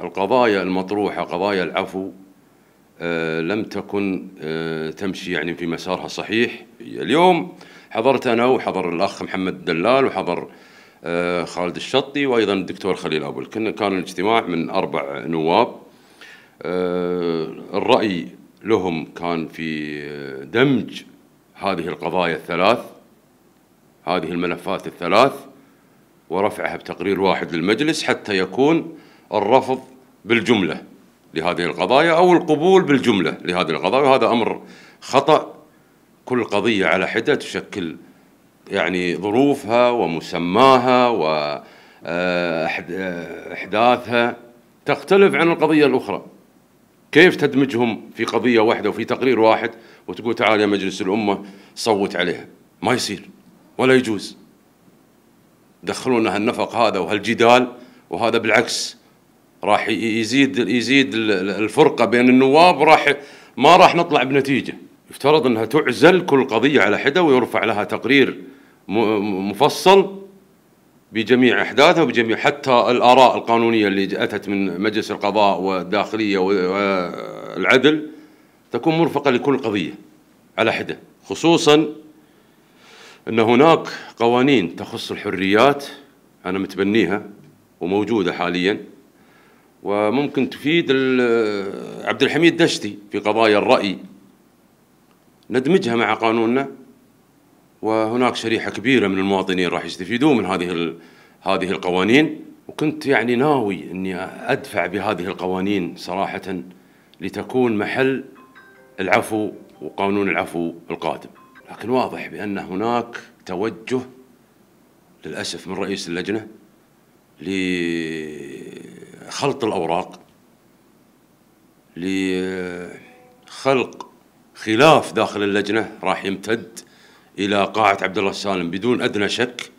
القضايا المطروحة قضايا العفو آه، لم تكن آه، تمشي يعني في مسارها الصحيح اليوم حضرت أنا وحضر الأخ محمد الدلال وحضر آه، خالد الشطي وأيضا الدكتور خليل أبو كنا كان الاجتماع من أربع نواب الرأي لهم كان في دمج هذه القضايا الثلاث هذه الملفات الثلاث ورفعها بتقرير واحد للمجلس حتى يكون الرفض بالجملة لهذه القضايا أو القبول بالجملة لهذه القضايا وهذا أمر خطأ كل قضية على حدة تشكل يعني ظروفها ومسماها وأحداثها آه، آه، تختلف عن القضية الأخرى كيف تدمجهم في قضية واحدة وفي تقرير واحد وتقول تعال يا مجلس الأمة صوت عليها ما يصير ولا يجوز دخلونا هالنفق هذا وهالجدال وهذا بالعكس راح يزيد يزيد الفرقه بين النواب راح ما راح نطلع بنتيجه يفترض انها تعزل كل قضيه على حده ويرفع لها تقرير مفصل بجميع احداثها وبجميع حتى الاراء القانونيه اللي اتت من مجلس القضاء والداخليه والعدل تكون مرفقه لكل قضيه على حده خصوصا ان هناك قوانين تخص الحريات انا متبنيها وموجوده حاليا وممكن تفيد عبد الحميد دشتي في قضايا الرأي ندمجها مع قانوننا وهناك شريحة كبيرة من المواطنين راح يستفيدون من هذه هذه القوانين وكنت يعني ناوي اني ادفع بهذه القوانين صراحة لتكون محل العفو وقانون العفو القادم لكن واضح بان هناك توجه للاسف من رئيس اللجنه خلط الأوراق لخلق خلاف داخل اللجنة راح يمتد إلى قاعة عبد الله السالم بدون أدنى شك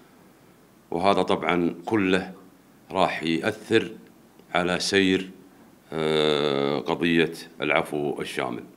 وهذا طبعا كله راح يأثر على سير آه، قضية العفو الشامل